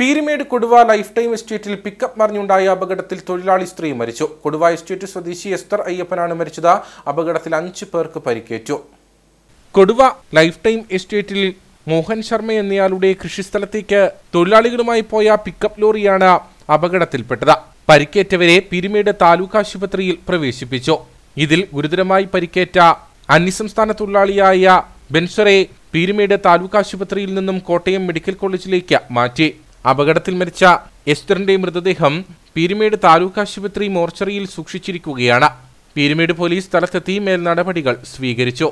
പീരിമേട് കൊടുവ lifetime എസ്റ്റേറ്റിൽ pickup മറിഞ്ഞുണ്ടായ അപകടത്തിൽ തൊഴിലാളി സ്ത്രീ മരിച്ചു കൊടുവ എസ്റ്റേറ്റ് സ്വദേശി എസ്തർ അയ്യപ്പനാണ് മരിച്ചത് അപകടത്തിൽ അഞ്ച് പേർക്ക് പരിക്കേറ്റു കൊടുവ ലൈഫ് ടൈം എസ്റ്റേറ്റിൽ മോഹൻ ശർമ്മ എന്നയാളുടെ കൃഷിസ്ഥലത്തേക്ക് തൊഴിലാളികളുമായി പോയ പിക്കപ്പ് ലോറിയാണ് അപകടത്തിൽപ്പെട്ടത് പരിക്കേറ്റവരെ പീരിമേട് താലൂക്ക് ആശുപത്രിയിൽ പ്രവേശിപ്പിച്ചു ഇതിൽ ഗുരുതരമായി പരിക്കേറ്റ അന്യസംസ്ഥാന തൊഴിലാളിയായ ബെൻസറെ പീരിമേട് താലൂക്ക് ആശുപത്രിയിൽ നിന്നും കോട്ടയം മെഡിക്കൽ കോളേജിലേക്ക് മാറ്റി അപകടത്തിൽ മരിച്ച എസ്തറിന്റെ മൃതദേഹം പീരുമേട് താലൂക്ക് ആശുപത്രി മോർച്ചറിയിൽ സൂക്ഷിച്ചിരിക്കുകയാണ് പീരുമേട് പോലീസ് സ്ഥലത്തെത്തി മേൽ നടപടികൾ സ്വീകരിച്ചു